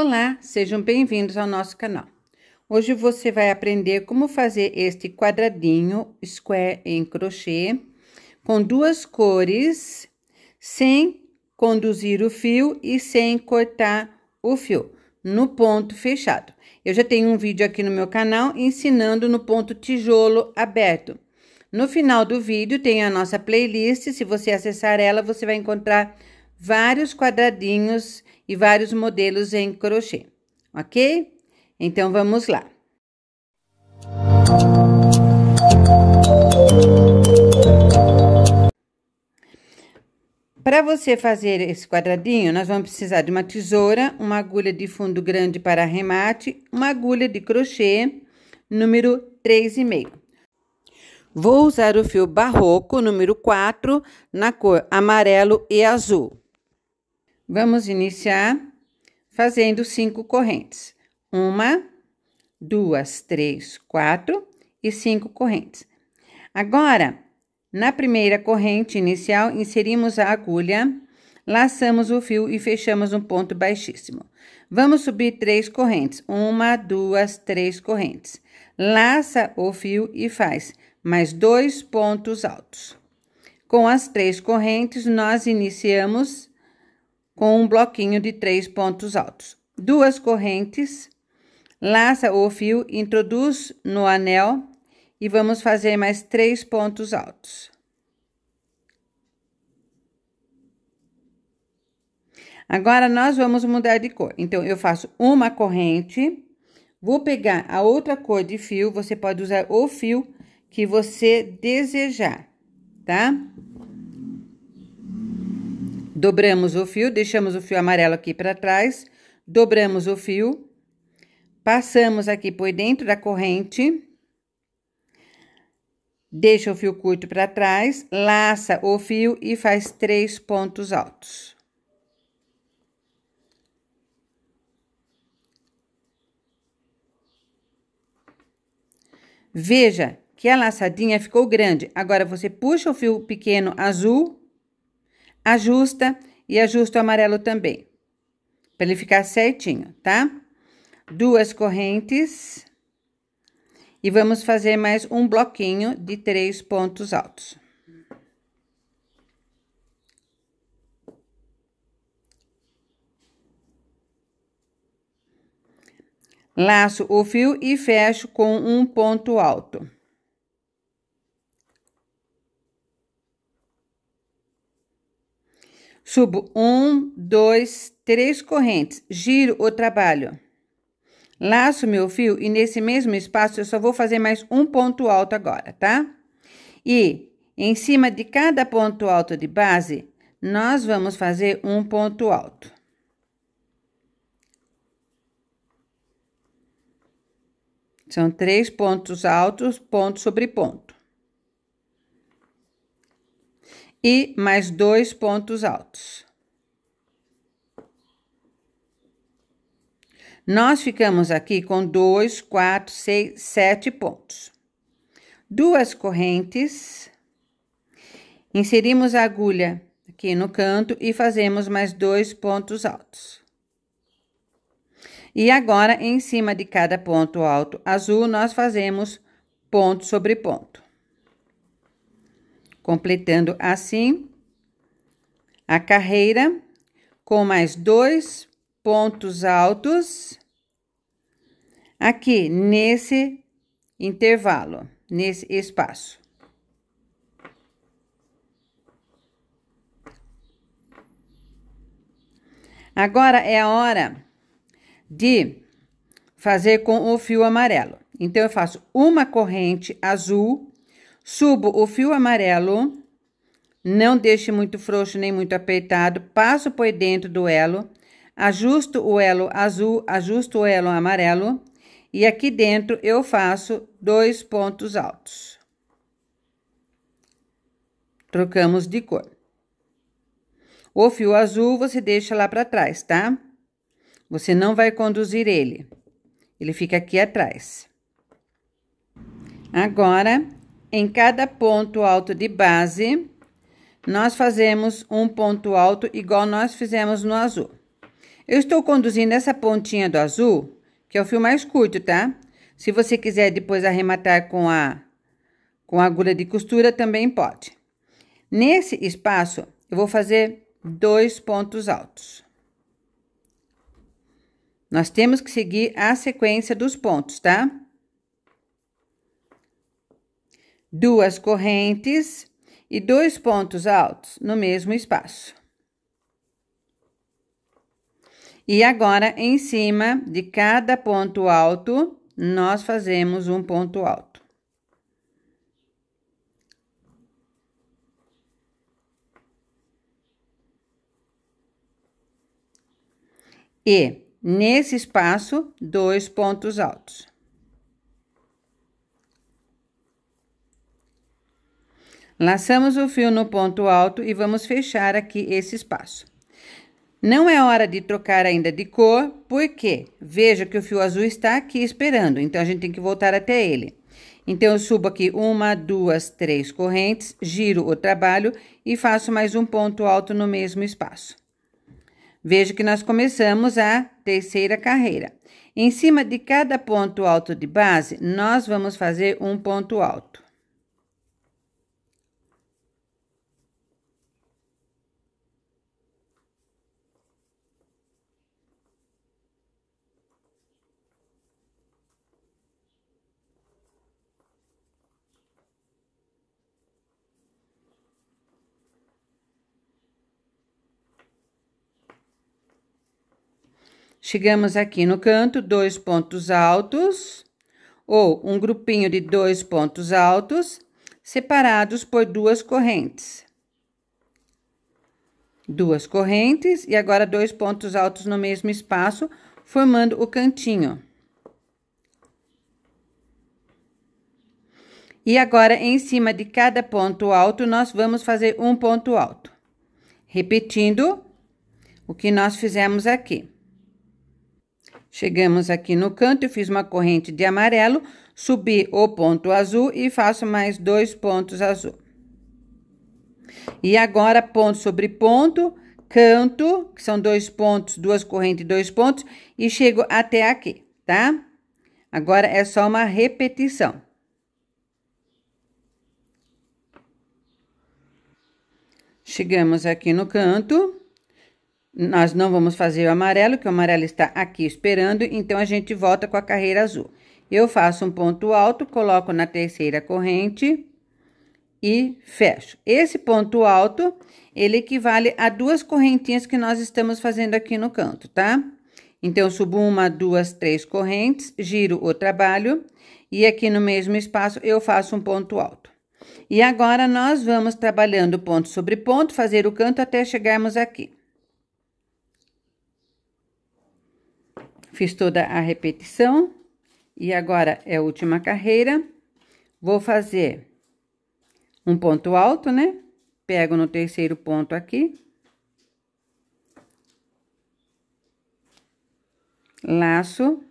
Olá, sejam bem-vindos ao nosso canal. Hoje você vai aprender como fazer este quadradinho square em crochê com duas cores, sem conduzir o fio e sem cortar o fio, no ponto fechado. Eu já tenho um vídeo aqui no meu canal ensinando no ponto tijolo aberto. No final do vídeo tem a nossa playlist, se você acessar ela, você vai encontrar vários quadradinhos e vários modelos em crochê, ok? Então vamos lá. Para você fazer esse quadradinho, nós vamos precisar de uma tesoura, uma agulha de fundo grande para arremate, uma agulha de crochê, número 3,5. Vou usar o fio barroco, número 4, na cor amarelo e azul. Vamos iniciar fazendo cinco correntes. Uma, duas, três, quatro e cinco correntes. Agora, na primeira corrente inicial, inserimos a agulha, laçamos o fio e fechamos um ponto baixíssimo. Vamos subir três correntes. Uma, duas, três correntes. Laça o fio e faz mais dois pontos altos. Com as três correntes, nós iniciamos com um bloquinho de três pontos altos. Duas correntes, laça o fio, introduz no anel e vamos fazer mais três pontos altos. Agora, nós vamos mudar de cor. Então, eu faço uma corrente, vou pegar a outra cor de fio, você pode usar o fio que você desejar, tá? Tá? Dobramos o fio, deixamos o fio amarelo aqui para trás, dobramos o fio, passamos aqui por dentro da corrente, deixa o fio curto para trás, laça o fio e faz três pontos altos. Veja que a laçadinha ficou grande. Agora, você puxa o fio pequeno azul ajusta e ajusta o amarelo também, para ele ficar certinho, tá? Duas correntes e vamos fazer mais um bloquinho de três pontos altos. Laço o fio e fecho com um ponto alto. Subo um, dois, três correntes, giro o trabalho. Laço meu fio e nesse mesmo espaço eu só vou fazer mais um ponto alto agora, tá? E em cima de cada ponto alto de base, nós vamos fazer um ponto alto. São três pontos altos, ponto sobre ponto e mais dois pontos altos. Nós ficamos aqui com dois, quatro, seis, sete pontos. Duas correntes. Inserimos a agulha aqui no canto e fazemos mais dois pontos altos. E agora, em cima de cada ponto alto azul, nós fazemos ponto sobre ponto completando assim a carreira com mais dois pontos altos aqui nesse intervalo, nesse espaço. Agora é a hora de fazer com o fio amarelo. Então, eu faço uma corrente azul Subo o fio amarelo, não deixe muito frouxo nem muito apertado, passo por dentro do elo, ajusto o elo azul, ajusto o elo amarelo e aqui dentro eu faço dois pontos altos. Trocamos de cor. O fio azul você deixa lá para trás, tá? Você não vai conduzir ele. Ele fica aqui atrás. Agora, em cada ponto alto de base, nós fazemos um ponto alto igual nós fizemos no azul. Eu estou conduzindo essa pontinha do azul, que é o fio mais curto, tá? Se você quiser depois arrematar com a, com a agulha de costura, também pode. Nesse espaço, eu vou fazer dois pontos altos. Nós temos que seguir a sequência dos pontos, tá? Tá? duas correntes e dois pontos altos no mesmo espaço. E agora, em cima de cada ponto alto, nós fazemos um ponto alto. E nesse espaço, dois pontos altos. Laçamos o fio no ponto alto e vamos fechar aqui esse espaço. Não é hora de trocar ainda de cor, porque veja que o fio azul está aqui esperando, então a gente tem que voltar até ele. Então, eu subo aqui uma, duas, três correntes, giro o trabalho e faço mais um ponto alto no mesmo espaço. Vejo que nós começamos a terceira carreira. Em cima de cada ponto alto de base, nós vamos fazer um ponto alto. Chegamos aqui no canto, dois pontos altos, ou um grupinho de dois pontos altos, separados por duas correntes. Duas correntes e agora dois pontos altos no mesmo espaço, formando o cantinho. E agora, em cima de cada ponto alto, nós vamos fazer um ponto alto. Repetindo o que nós fizemos aqui. Chegamos aqui no canto, eu fiz uma corrente de amarelo, subi o ponto azul e faço mais dois pontos azul. E agora, ponto sobre ponto, canto, que são dois pontos, duas correntes, dois pontos, e chego até aqui, tá? Agora, é só uma repetição. Chegamos aqui no canto. Nós não vamos fazer o amarelo, que o amarelo está aqui esperando, então a gente volta com a carreira azul. Eu faço um ponto alto, coloco na terceira corrente e fecho. Esse ponto alto, ele equivale a duas correntinhas que nós estamos fazendo aqui no canto, tá? Então, subo uma, duas, três correntes, giro o trabalho e aqui no mesmo espaço eu faço um ponto alto. E agora, nós vamos trabalhando ponto sobre ponto, fazer o canto até chegarmos aqui. Fiz toda a repetição e agora é a última carreira. Vou fazer um ponto alto, né? Pego no terceiro ponto aqui. Laço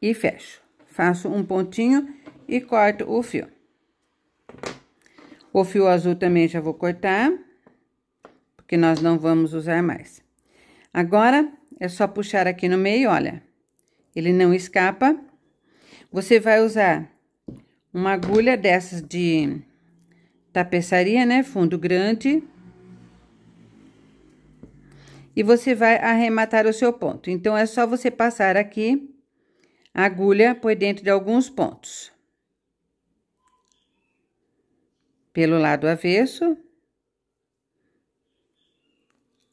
e fecho. Faço um pontinho e corto o fio. O fio azul também já vou cortar, porque nós não vamos usar mais. Agora, é só puxar aqui no meio, olha. Ele não escapa. Você vai usar uma agulha dessas de tapeçaria, né? Fundo grande. E você vai arrematar o seu ponto. Então, é só você passar aqui a agulha por dentro de alguns pontos. Pelo lado avesso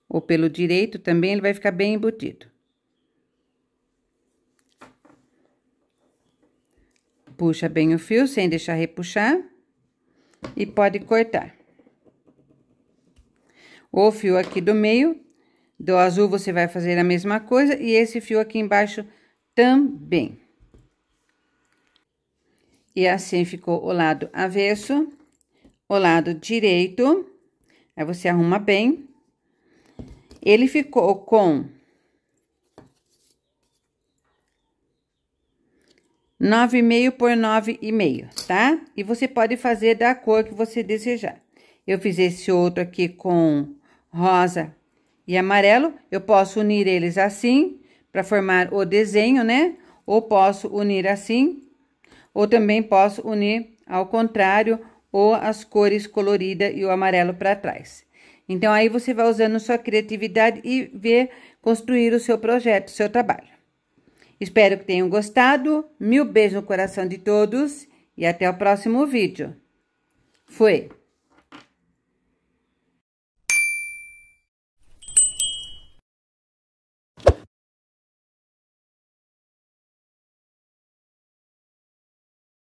ou pelo direito também, ele vai ficar bem embutido. Puxa bem o fio sem deixar repuxar e pode cortar. O fio aqui do meio, do azul você vai fazer a mesma coisa e esse fio aqui embaixo também. E assim ficou o lado avesso, o lado direito. Aí você arruma bem ele ficou com 9,5 por 9,5, tá? E você pode fazer da cor que você desejar. Eu fiz esse outro aqui com rosa e amarelo. Eu posso unir eles assim para formar o desenho, né? Ou posso unir assim, ou também posso unir ao contrário, ou as cores colorida e o amarelo para trás. Então, aí você vai usando sua criatividade e ver construir o seu projeto, o seu trabalho. Espero que tenham gostado. Mil beijos no coração de todos e até o próximo vídeo. Fui!